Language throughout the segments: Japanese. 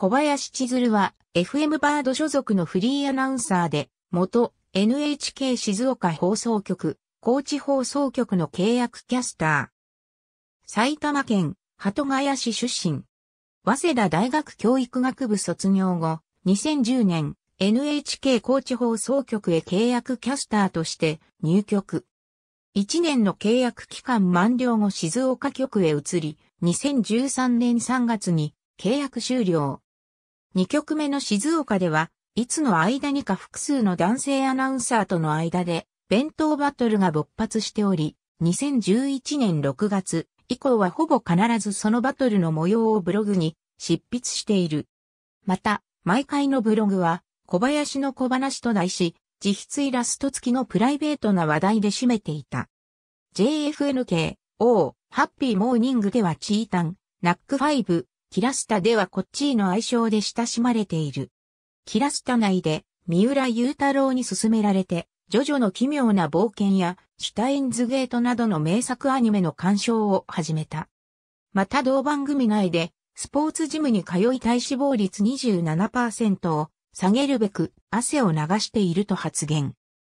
小林千鶴は FM バード所属のフリーアナウンサーで、元 NHK 静岡放送局、高知放送局の契約キャスター。埼玉県鳩ヶ谷市出身。早稲田大学教育学部卒業後、2010年 NHK 高知放送局へ契約キャスターとして入局。1年の契約期間満了後静岡局へ移り、2013年3月に契約終了。2曲目の静岡では、いつの間にか複数の男性アナウンサーとの間で、弁当バトルが勃発しており、2011年6月以降はほぼ必ずそのバトルの模様をブログに執筆している。また、毎回のブログは、小林の小話と題し、自筆イラスト付きのプライベートな話題で占めていた。JFNK、O、ハッピーモーニングではチータン、ナックファイブ、キラスタではこっちの愛称で親しまれている。キラスタ内で、三浦雄太郎に勧められて、ジョジョの奇妙な冒険や、シュタインズゲートなどの名作アニメの鑑賞を始めた。また同番組内で、スポーツジムに通い体脂肪率27%を下げるべく汗を流していると発言。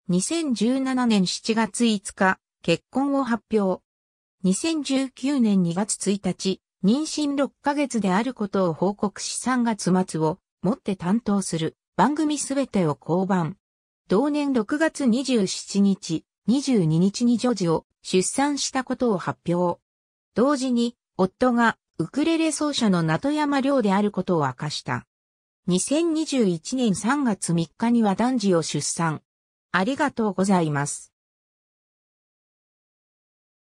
2017年7月5日、結婚を発表。2019年2月1日、妊娠6ヶ月であることを報告し3月末をもって担当する番組すべてを降板。同年6月27日、22日に女児を出産したことを発表。同時に、夫がウクレレ奏者の名戸山亮であることを明かした。2021年3月3日には男児を出産。ありがとうございます。